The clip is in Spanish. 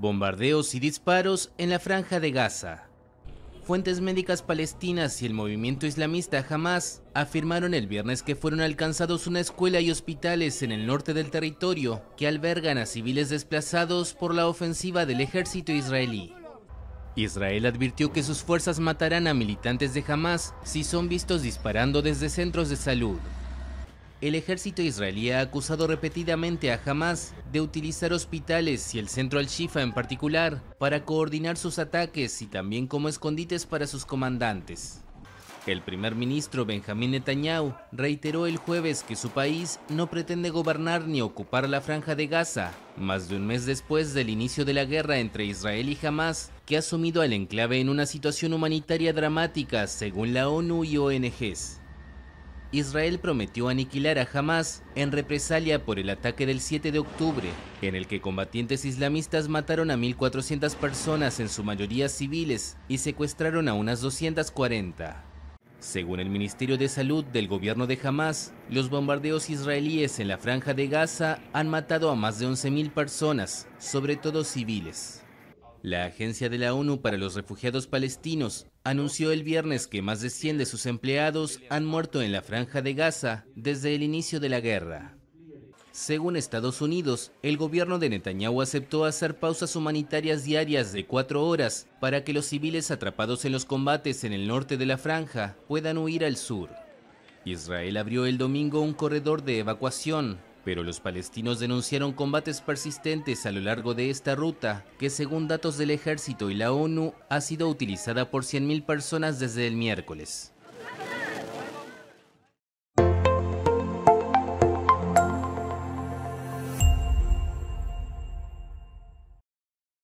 Bombardeos y disparos en la franja de Gaza. Fuentes médicas palestinas y el movimiento islamista Hamas afirmaron el viernes que fueron alcanzados una escuela y hospitales en el norte del territorio que albergan a civiles desplazados por la ofensiva del ejército israelí. Israel advirtió que sus fuerzas matarán a militantes de Hamas si son vistos disparando desde centros de salud. El ejército israelí ha acusado repetidamente a Hamas de utilizar hospitales y el centro al-Shifa en particular para coordinar sus ataques y también como escondites para sus comandantes. El primer ministro Benjamín Netanyahu reiteró el jueves que su país no pretende gobernar ni ocupar la franja de Gaza, más de un mes después del inicio de la guerra entre Israel y Hamas, que ha sumido al enclave en una situación humanitaria dramática según la ONU y ONGs. Israel prometió aniquilar a Hamas en represalia por el ataque del 7 de octubre, en el que combatientes islamistas mataron a 1.400 personas, en su mayoría civiles, y secuestraron a unas 240. Según el Ministerio de Salud del gobierno de Hamas, los bombardeos israelíes en la franja de Gaza han matado a más de 11.000 personas, sobre todo civiles. La Agencia de la ONU para los Refugiados Palestinos anunció el viernes que más de 100 de sus empleados han muerto en la franja de Gaza desde el inicio de la guerra. Según Estados Unidos, el gobierno de Netanyahu aceptó hacer pausas humanitarias diarias de cuatro horas para que los civiles atrapados en los combates en el norte de la franja puedan huir al sur. Israel abrió el domingo un corredor de evacuación pero los palestinos denunciaron combates persistentes a lo largo de esta ruta, que según datos del ejército y la ONU ha sido utilizada por 100.000 personas desde el miércoles.